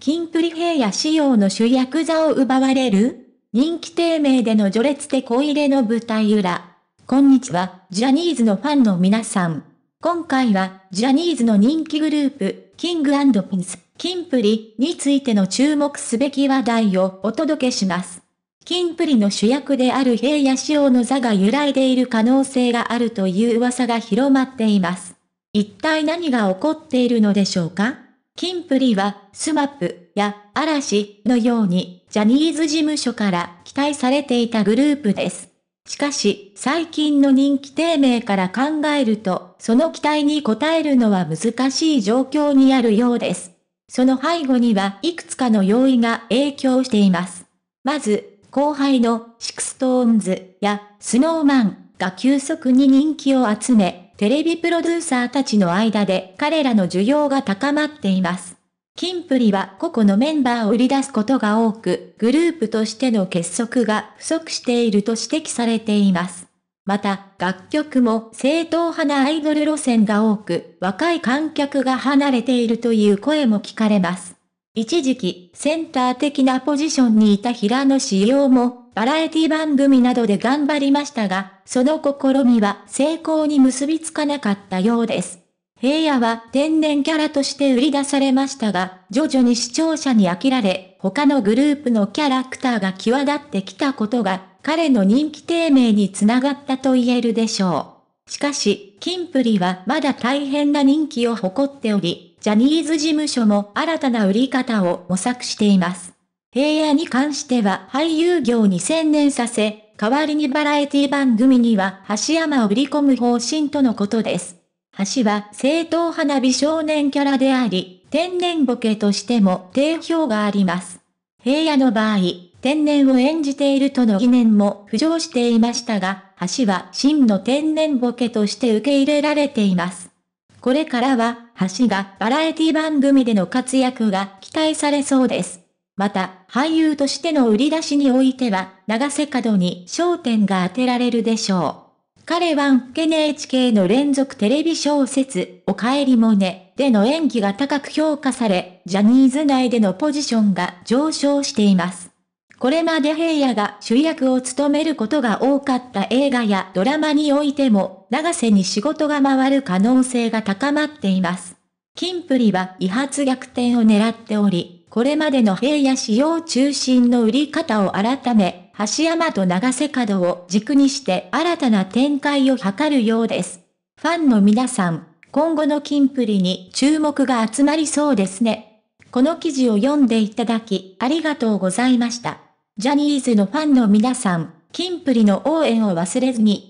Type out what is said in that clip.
キンプリ平野仕様の主役座を奪われる人気低迷での序列で小入れの舞台裏。こんにちは、ジャニーズのファンの皆さん。今回は、ジャニーズの人気グループ、キングピンス、キンプリについての注目すべき話題をお届けします。キンプリの主役である平野仕様の座が揺らいでいる可能性があるという噂が広まっています。一体何が起こっているのでしょうかキンプリは、スマップや嵐のように、ジャニーズ事務所から期待されていたグループです。しかし、最近の人気低迷から考えると、その期待に応えるのは難しい状況にあるようです。その背後には、いくつかの要因が影響しています。まず、後輩のシクストーンズやスノーマンが急速に人気を集め、テレビプロデューサーたちの間で彼らの需要が高まっています。キンプリは個々のメンバーを売り出すことが多く、グループとしての結束が不足していると指摘されています。また、楽曲も正統派なアイドル路線が多く、若い観客が離れているという声も聞かれます。一時期、センター的なポジションにいた平野紫耀も、バラエティ番組などで頑張りましたが、その試みは成功に結びつかなかったようです。平野は天然キャラとして売り出されましたが、徐々に視聴者に飽きられ、他のグループのキャラクターが際立ってきたことが、彼の人気低迷につながったと言えるでしょう。しかし、キンプリはまだ大変な人気を誇っており、ジャニーズ事務所も新たな売り方を模索しています。平野に関しては俳優業に専念させ、代わりにバラエティ番組には橋山を売り込む方針とのことです。橋は正当花火少年キャラであり、天然ボケとしても定評があります。平野の場合、天然を演じているとの疑念も浮上していましたが、橋は真の天然ボケとして受け入れられています。これからは、橋がバラエティ番組での活躍が期待されそうです。また、俳優としての売り出しにおいては、長瀬角に焦点が当てられるでしょう。彼は NHK の連続テレビ小説、おかえりもね、での演技が高く評価され、ジャニーズ内でのポジションが上昇しています。これまで平野が主役を務めることが多かった映画やドラマにおいても、長瀬に仕事が回る可能性が高まっています。キンプリは遺発逆転を狙っており、これまでの平野市用中心の売り方を改め、橋山と長瀬角を軸にして新たな展開を図るようです。ファンの皆さん、今後の金プリに注目が集まりそうですね。この記事を読んでいただき、ありがとうございました。ジャニーズのファンの皆さん、金プリの応援を忘れずに、